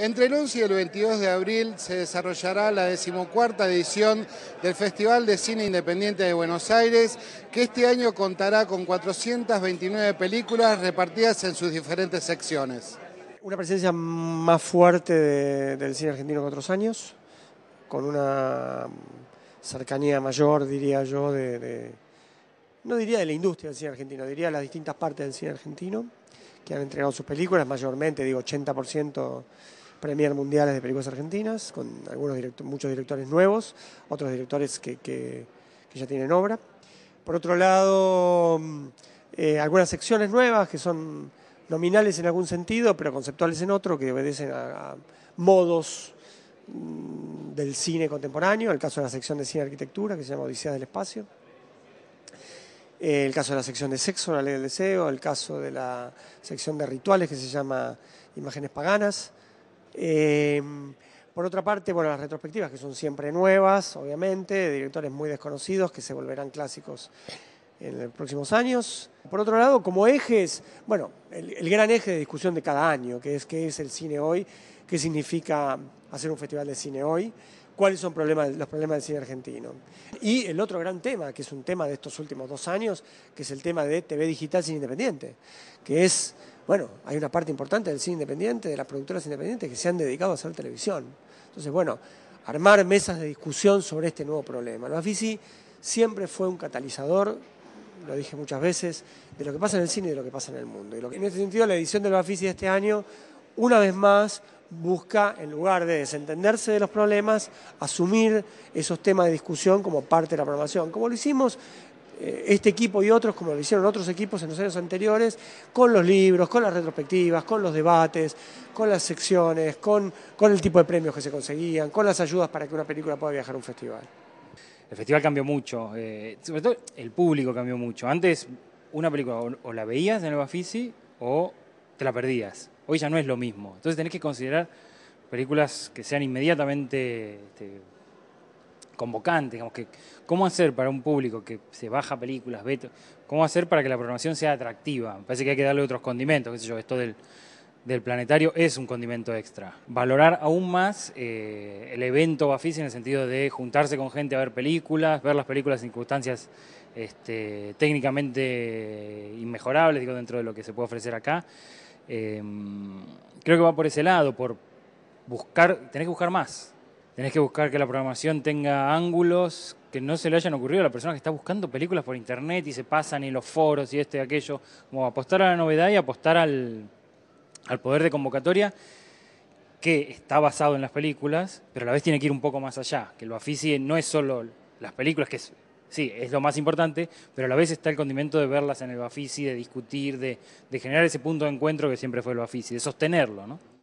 Entre el 11 y el 22 de abril se desarrollará la decimocuarta edición del Festival de Cine Independiente de Buenos Aires, que este año contará con 429 películas repartidas en sus diferentes secciones. Una presencia más fuerte del cine argentino que otros años, con una cercanía mayor, diría yo, de, de, no diría de la industria del cine argentino, diría de las distintas partes del cine argentino, que han entregado sus películas, mayormente, digo, 80% premier mundiales de películas argentinas, con algunos muchos directores nuevos, otros directores que, ya tienen obra. Por otro lado, mm, eh, algunas secciones nuevas que son nominales en algún sentido, pero conceptuales en otro, que obedecen a, modos mm, del cine contemporáneo, el caso de la sección de cine arquitectura, que se llama Odisea del Espacio, eh, el caso de la sección de sexo, la ley del deseo, el caso de la sección de rituales, que se llama Imágenes Paganas, Em, por otra parte, bueno, las retrospectivas que son siempre nuevas, obviamente, de directores muy desconocidos que se volverán clásicos en los próximos años. Por otro lado, como ejes, bueno, el, gran eje de discusión de cada año, que es qué es el cine hoy, qué significa hacer un festival de cine hoy, cuáles son los problemas del cine argentino. Y el otro gran tema, que es un tema de estos últimos dos años, que es el tema de TV digital sin independiente, que es bueno, hay una parte importante del cine independiente, de las productoras independientes que se han dedicado a hacer televisión. Entonces, bueno, armar mesas de discusión sobre este nuevo problema. La FICI siempre fue un catalizador, lo dije muchas veces, de lo que pasa en el cine y de lo que pasa en el mundo. Y lo que, en este sentido, la edición de la de este año, una vez más, busca, en lugar de desentenderse de los problemas, asumir esos temas de discusión como parte de la programación, como lo hicimos eh, este equipo y otros, como lo hicieron otros equipos en los años anteriores, con los libros, con las retrospectivas, con los debates, con las secciones, con, con el tipo de premios que se conseguían, con las ayudas para que una película pueda viajar a un festival. El festival cambió mucho, eh, sobre todo el público cambió mucho. Antes una película o, la veías en el Bafisi o te la perdías. Hoy ya no es lo mismo. Entonces tenés que considerar películas que sean inmediatamente este, convocante, digamos que cómo hacer para un público que se baja películas, ve, cómo hacer para que la programación sea atractiva. parece que hay que darle otros condimentos, qué sé yo, esto del, planetario es un condimento extra. Valorar aún más eh, el evento Bafis en el sentido de juntarse con gente a ver películas, ver las películas en circunstancias este, técnicamente inmejorables, digo, dentro de lo que se puede ofrecer acá. Em, creo que va por ese lado, por buscar, tenés que buscar más. Tenés que buscar que la programación tenga ángulos que no se le hayan ocurrido a la persona que está buscando películas por internet y se pasan y los foros y este y aquello. Como apostar a la novedad y apostar al, poder de convocatoria que está basado en las películas, pero a la vez tiene que ir un poco más allá. Que el Bafisi no es solo las películas, que sí, es lo más importante, pero a la vez está el condimento de verlas en el Bafisi, de discutir, de, de generar ese punto de encuentro que siempre fue el Bafisi, de sostenerlo, ¿no?